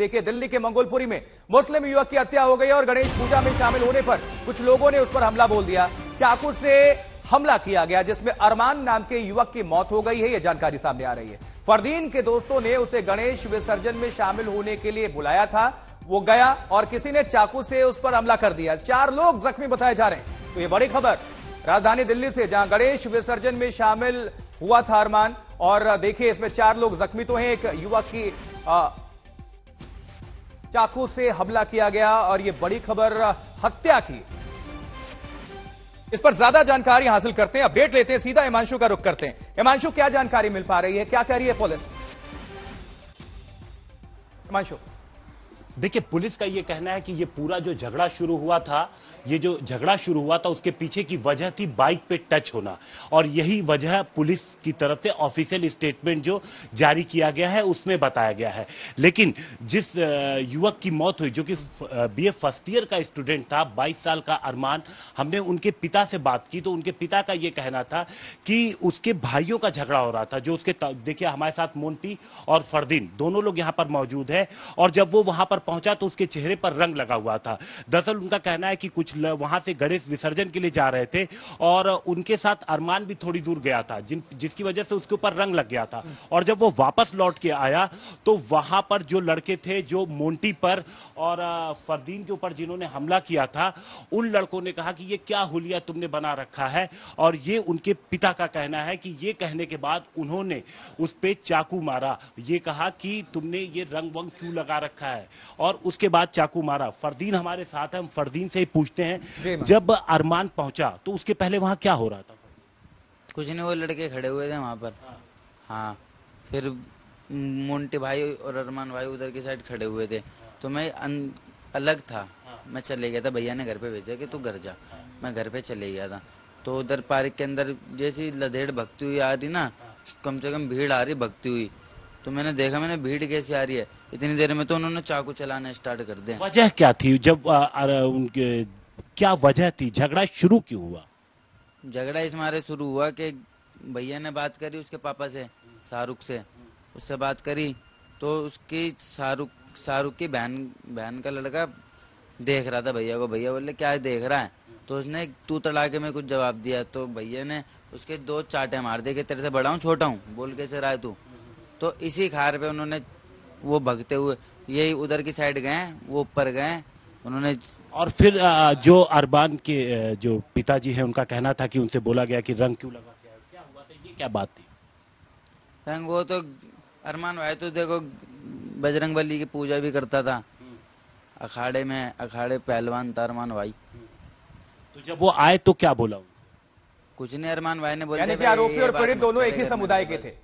देखिए दिल्ली के मंगोलपुरी में मुस्लिम युवक की हत्या हो गई और गणेश पूजा में शामिल होने पर कुछ लोगों ने उस पर हमला बोल दिया चाकू से हमला किया गया जिसमें अरमान नाम के युवक की मौत हो गई है यह जानकारी सामने आ रही है फरदीन के दोस्तों ने उसे गणेश विसर्जन में शामिल होने के लिए बुलाया था वो गया और किसी ने चाकू से उस पर हमला कर दिया चार लोग जख्मी बताए जा रहे हैं तो ये बड़ी खबर राजधानी दिल्ली से जहां गणेश विसर्जन में शामिल हुआ था अरमान और देखिए इसमें चार लोग जख्मी तो हैं एक युवक की चाकू से हमला किया गया और यह बड़ी खबर हत्या की इस पर ज्यादा जानकारी हासिल करते हैं अपडेट लेते हैं सीधा हिमांशु का रुख करते हैं हिमांशु क्या जानकारी मिल पा रही है क्या कह रही है पुलिस हिमांशु देखिए पुलिस का ये कहना है कि ये पूरा जो झगड़ा शुरू हुआ था ये जो झगड़ा शुरू हुआ था उसके पीछे की वजह थी बाइक पे टच होना और यही वजह पुलिस की तरफ से ऑफिशियल स्टेटमेंट जो जारी किया गया है उसमें बताया गया है लेकिन जिस युवक की मौत हुई जो कि बी फर्स्ट ईयर का स्टूडेंट था बाईस साल का अरमान हमने उनके पिता से बात की तो उनके पिता का ये कहना था कि उसके भाइयों का झगड़ा हो रहा था जो उसके देखिए हमारे साथ मोन्टी और फरदीन दोनों लोग यहाँ पर मौजूद है और जब वो वहां पर पहुंचा तो उसके चेहरे पर रंग लगा हुआ था दरअसल उनका कहना है कि कुछ वहां से गणेश विसर्जन के लिए जा रहे थे और उनके साथ अरमान भी थोड़ी दूर गया था जिन जिसकी वजह से उसके ऊपर रंग लग गया था और जब वो वापस लौट के आया तो वहां पर जो लड़के थे जो मोन्टी पर और फरदीन के ऊपर जिन्होंने हमला किया था उन लड़कों ने कहा कि ये क्या होलिया तुमने बना रखा है और ये उनके पिता का कहना है कि ये कहने के बाद उन्होंने उस पर चाकू मारा ये कहा कि तुमने ये रंग वंग क्यों लगा रखा है और उसके बाद चाकू मारा फरदीन हमारे साथ है हम फरदीन से ही पूछते हैं जब अरमान पहुंचा तो उसके पहले वहां क्या हो रहा था कुछ नहीं वो लड़के खड़े हुए थे वहां पर हाँ, हाँ फिर मोन्टी भाई और अरमान भाई उधर की साइड खड़े हुए थे हाँ। तो मैं अन, अलग था हाँ। मैं चले गया था भैया ने घर पे भेजा कि तू घर जा मैं घर पे चले गया था तो उधर पार्क के अंदर जैसी लधेड़ भक्ति हुई आ रही ना कम से कम भीड़ आ रही भक्ति हुई तो मैंने देखा मैंने भीड़ कैसी आ रही है इतनी देर में तो उन्होंने चाकू चलाना स्टार्ट कर दिया वजह क्या थी जब उनके क्या वजह थी झगड़ा शुरू क्यों हुआ झगड़ा इस मारे शुरू हुआ कि भैया ने बात करी उसके पापा से शाहरुख से उससे बात करी तो उसकी शाहरुख शाहरुख की बहन बहन का लड़का देख रहा था भैया को भैया बोले क्या देख रहा है तो उसने तू तड़ाके में कुछ जवाब दिया तो भैया ने उसके दो चाटे मार दिए कि तेरे से बड़ा हूँ छोटा हूँ बोल कैसे रहा है तू तो इसी खार पे उन्होंने वो भगते हुए यही उधर की साइड गए वो ऊपर गए उन्होंने और फिर जो अरबान के जो पिताजी हैं उनका कहना था कि उनसे बोला गया कि रंग क्यों लगा क्या क्या हुआ था ये क्या बात थी रंग वो तो अरमान भाई तो देखो बजरंग बली की पूजा भी करता था अखाड़े में अखाड़े पहलवान था अरमान भाई तो जब वो आए तो क्या बोला कुछ नहीं अरमान भाई ने बोला आरोपी और पीड़ित दोनों एक ही समुदाय के थे